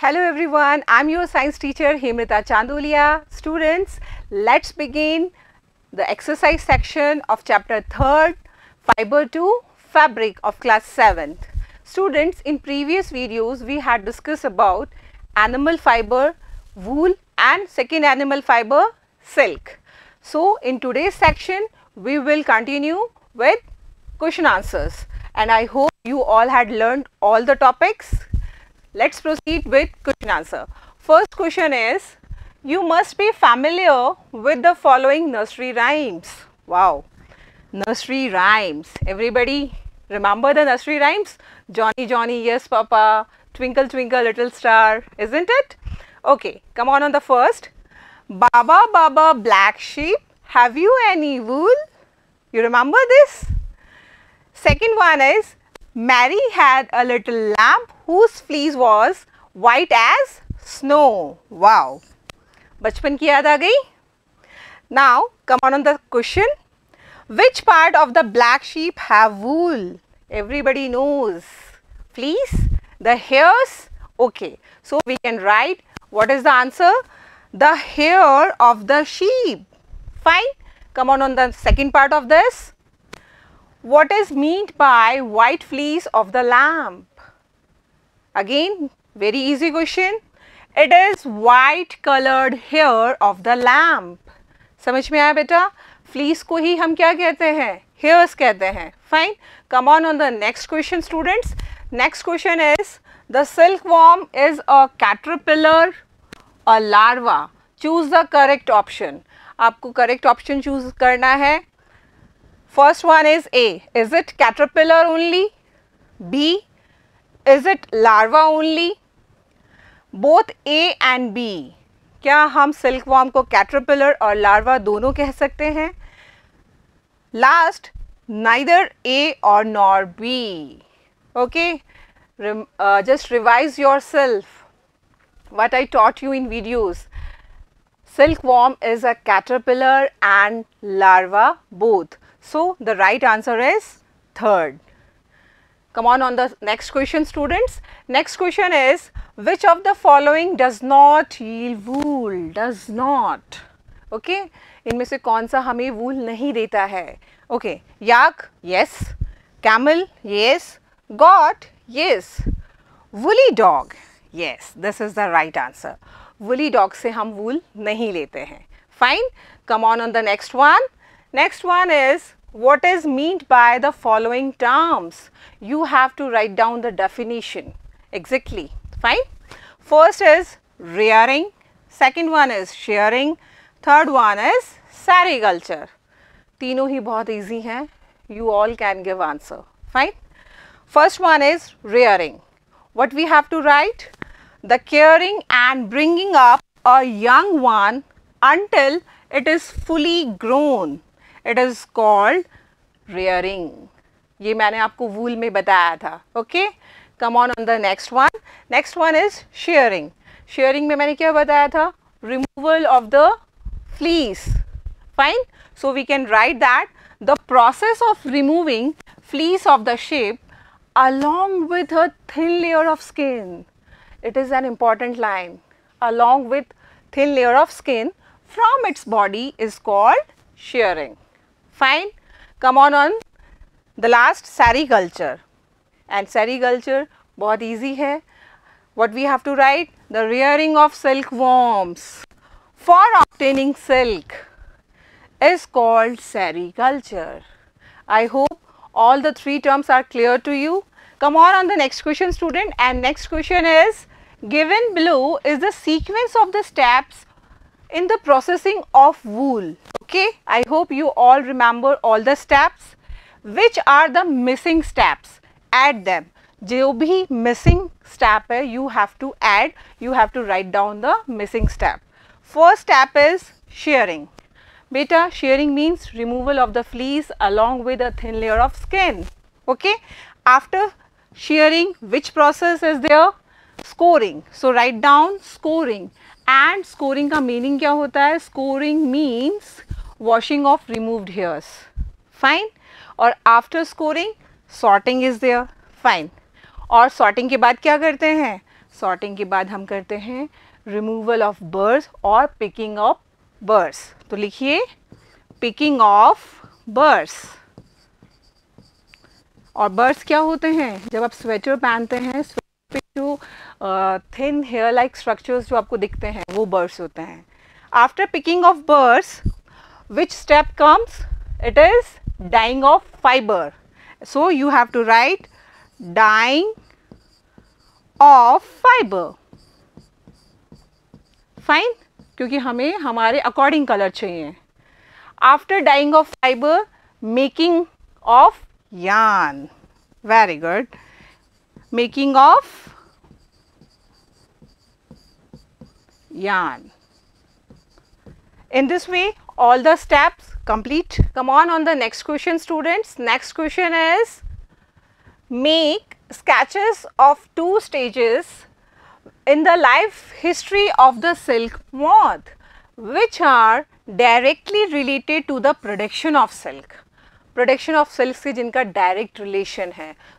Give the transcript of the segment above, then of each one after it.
Hello everyone, I'm your science teacher Hemrita Chandolia. Students, let's begin the exercise section of chapter 3rd Fiber to Fabric of class 7th. Students, in previous videos we had discussed about animal fiber, wool and second animal fiber, silk. So, in today's section we will continue with question answers and I hope you all had learned all the topics. Let's proceed with question answer. First question is, you must be familiar with the following nursery rhymes. Wow, nursery rhymes. Everybody remember the nursery rhymes? Johnny, Johnny, yes papa, twinkle, twinkle, little star, isn't it? Okay, come on on the first. Baba, Baba, black sheep, have you any wool? You remember this? Second one is Mary had a little lamb whose fleece was white as snow. Wow. बचपन की Now come on on the question. Which part of the black sheep have wool? Everybody knows. Fleece, the hairs. Okay. So we can write what is the answer? The hair of the sheep. Fine. Come on on the second part of this. What is meant by white fleece of the lamp? Again, very easy question. It is white colored hair of the lamp. समझ में आया बेटा fleece को ही हम क्या कहते हैं hairs कहते हैं fine come on on the next question students next question is the silkworm is a caterpillar a larva choose the correct option आपको करेक्ट ऑप्शन चूज करना है First one is A. Is it caterpillar only? B. Is it larva only? Both A and B. क्या हम silkworm को caterpillar और larva दोनों कह सकते हैं लास्ट नाइदर ए और nor B okay just revise yourself what I taught you in videos. Silkworm is a caterpillar and larva both. So, the right answer is third. Come on on the next question students. Next question is which of the following does not yield wool? Does not. Okay. इनमें se kaun sa hame wool nahi deta hai okay yak yes camel yes goat yes woolly dog yes this is the right answer woolly dog se hum wool nahi lete हैं fine come on on the next one next one is what is meant by the following terms? You have to write down the definition exactly fine. First is rearing, second one is shearing, third one is sericulture. Tino hi बहुत easy hai. you all can give answer fine. First one is rearing. What we have to write? The caring and bringing up a young one until it is fully grown it is called rearing. Rearing ये मैंने आपको wool में बताया था okay come on on the next one next one is shearing shearing में मैंने क्या बताया था removal of the fleece fine so we can write that the process of removing fleece of the sheep along with a thin layer of skin it is an important line along with thin layer of skin from its body is called shearing Fine. Come on on the last sari culture and sari culture easy है. What we have to write? The rearing of silk worms for obtaining silk is called sari culture. I hope all the three terms are clear to you. Come on on the next question student and next question is given below is the sequence of the steps in the processing of wool okay i hope you all remember all the steps which are the missing steps add them जो missing step. You have to add. You have to write down the missing step. First step is shearing. Beta shearing means removal of the the along with a thin layer of skin okay after shearing which process is there scoring so write down scoring and scoring का meaning क्या होता है scoring means washing of removed hairs fine और after scoring sorting is there fine और sorting के बाद क्या करते हैं सॉर्टिंग के बाद हम करते हैं रिमूवल ऑफ बर्ड्स और पिकिंग ऑफ बर्ड्स तो लिखिए पिकिंग ऑफ बर्ड्स और बर्ड्स क्या होते हैं जब आप स्वेटर पहनते हैं स्वेटर पे जो थिन हेयर लाइक स्ट्रक्चर्स जो आपको दिखते हैं वो बर्ड्स होते हैं after picking of birds which step comes it is dyeing of fibre so you have to write dyeing of fibre fine क्योंकि हमें हमारे अकॉर्डिंग कलर चाहिए after dyeing of fibre making of yarn very good making of yarn. In this way all the steps complete. Come on on the next question students. Next question is make sketches of two stages in the life history of the silk moth which are directly related to the production of silk. Production of silk से जिनका direct relation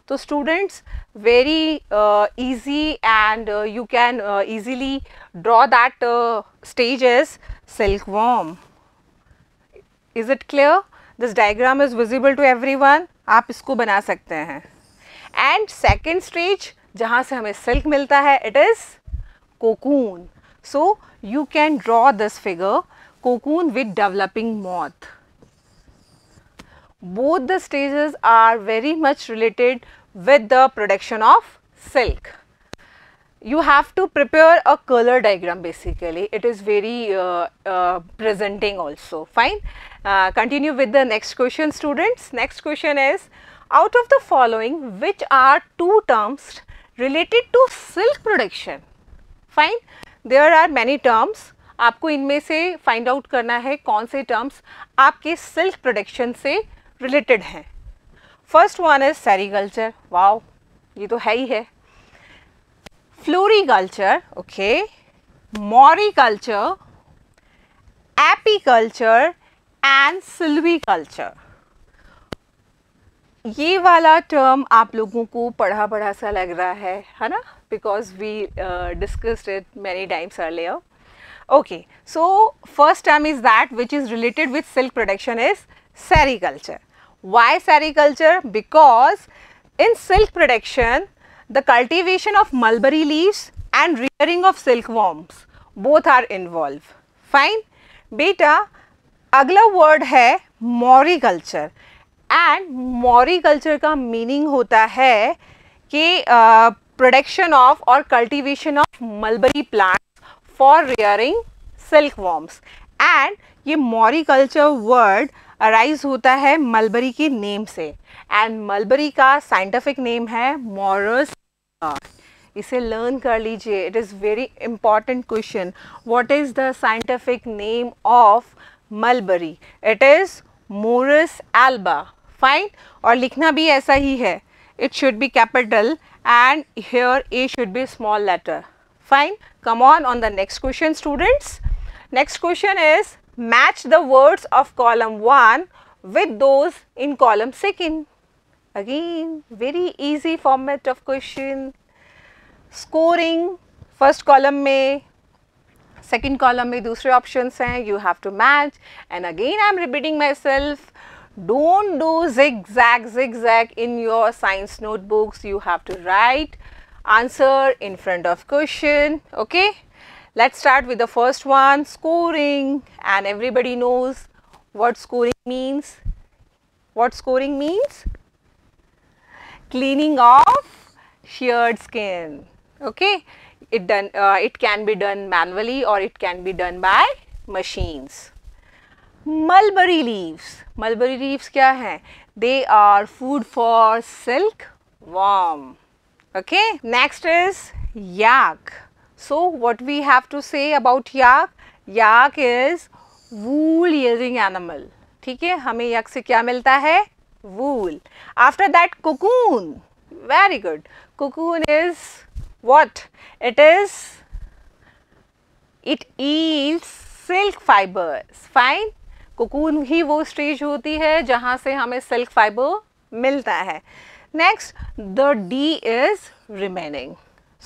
So, students very uh, easy and uh, you can uh, easily draw that uh, stage as silkworm. Is it clear? This diagram is visible to everyone. aap isko bana sakte hain and second stage jahan se hame silk milta hai it is cocoon so you can draw this figure cocoon with developing moth. Both the stages are very much related with the production of silk. You have to prepare a color diagram basically, it is very uh, uh, presenting also, fine. Uh, continue with the next question students. Next question is, out of the following which are two terms related to silk production? Fine, there are many terms, आपको इनमें से find out करना है कौन से terms आपके silk production से related हैं first one is sericulture wow ये तो है ही है floriculture okay moriculture apiculture and silviculture ये वाला टर्म आप लोगों को पढ़ा पढ़ा सा लग रहा है है ना because we discussed it many times earlier okay so first term is that which is related with silk production is sericulture Why sericulture? Because in silk production, the cultivation of mulberry leaves and rearing of silkworms, both are involved. Fine. Beta, अगला word है moriculture and moriculture का meaning होता है कि production of और cultivation of mulberry plants for rearing silkworms and ये culture word arise होता है मलबरी के नेम से एंड मलबरी का साइंटिफिक नेम है मॉरस इसे लर्न कर लीजिए it is very important question what is the scientific name of mulberry it is Morus alba fine और लिखना भी ऐसा ही है it should be capital and here A should be small letter fine come on on the next question students Next question is match the words of column 1 with those in column 2nd. Again very easy format of question. Scoring first column may second column में दूसरे options हैं you have to match and again I am repeating myself don't do zigzag zigzag in your science notebooks you have to write answer in front of question okay Let's start with the first one, scoring. And everybody knows what scoring means. What scoring means? Cleaning of sheared skin. Okay, it done. Uh, it can be done manually or it can be done by machines. Mulberry leaves. Mulberry leaves क्या हैं? They are food for silk worm. Okay, next is yak. So what we have to say about yak? Yak is wool yielding animal. ठीक है हमें यक से क्या मिलता है wool after that cocoon very good cocoon is what it is it eats silk fibers. Fine cocoon ही वो स्टेज होती है जहां से हमें सिल्क फाइबर मिलता है next the D is remaining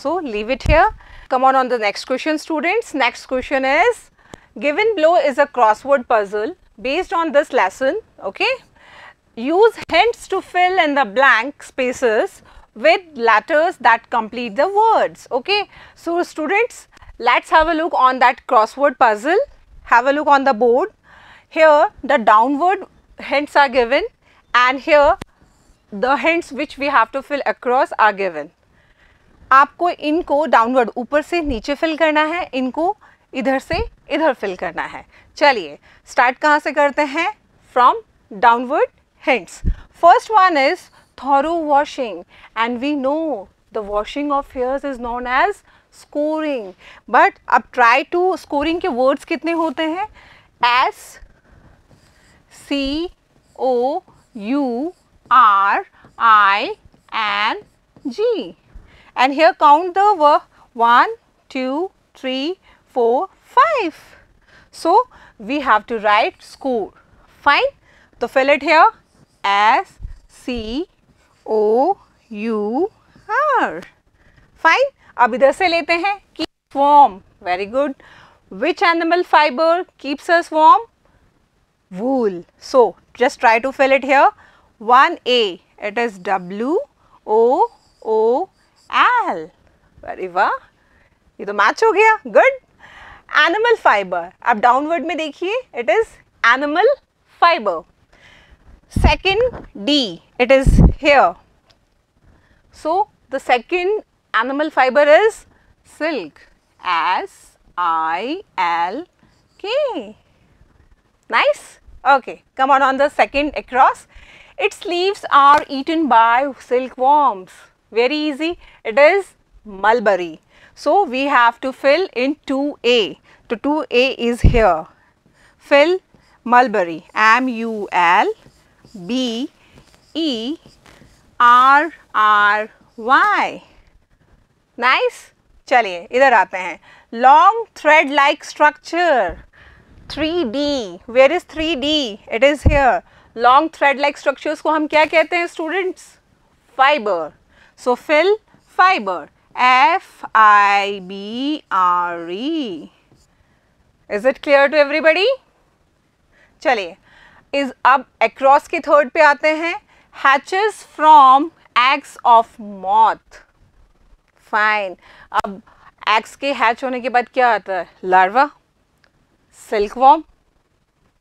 so leave it here Come on on the next question students. Next question is given below is a crossword puzzle based on this lesson. Okay. Use hints to fill in the blank spaces with letters that complete the words. Okay. So students let's have a look on that crossword puzzle. Have a look on the board. Here the downward hints are given and here the hints which we have to fill across are given. आपको इनको downward ऊपर से नीचे fill करना है इनको इधर से इधर फिल करना है चलिए स्टार्ट कहाँ से करते हैं from downward hints first one is through washing and we know the washing of hairs is known as scoring but अब ट्राई टू स्कोरिंग के वर्ड्स कितने होते हैं S C O U R I N G and here count the work 1, 2, 3, 4, 5. So, we have to write score. Fine. The fill it here as C O U R. Fine. अब इधर से लेते keep warm. Very good. Which animal fiber keeps us warm? Wool. So, just try to fill it here. 1A. It is W O O Al very well. This तो match हो गया good animal fiber आप downward में देखिए second D it is here so the second animal fiber is silk S I L K nice okay come on on the second across its leaves are eaten by silkworms Very easy. It is mulberry. So, we have to fill in 2A. So, 2A is here. Fill mulberry. M U L B E R R Y. Nice. चलिए इधर आते हैं long thread like structure 3D. Where is 3D? It is here. Long thread-like structures को हम क्या कहते हैं students? Fiber. So, fill fiber F I B R E. Is it clear to everybody? चलिए इस अब across के थर्ड पे आते हैं hatches from eggs of moth. Fine अब एग्स के हैच होने के बाद क्या आता है larva silk worm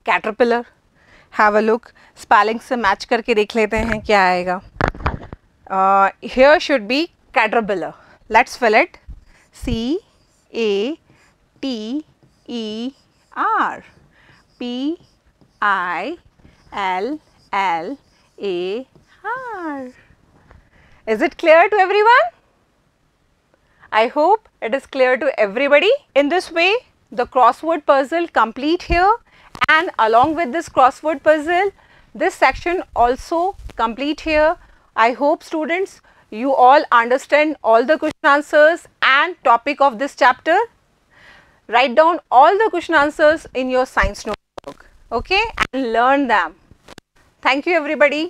caterpillar have a look spelling से मैच करके देख लेते हैं क्या आएगा uh, here should be caterpillar. Let us fill it C A T E R P I L L A R. Is it clear to everyone? I hope it is clear to everybody. In this way, the crossword puzzle complete here and along with this crossword puzzle, this section also complete here. I hope students you all understand all the question answers and topic of this chapter. Write down all the question answers in your science notebook okay and learn them. Thank you everybody.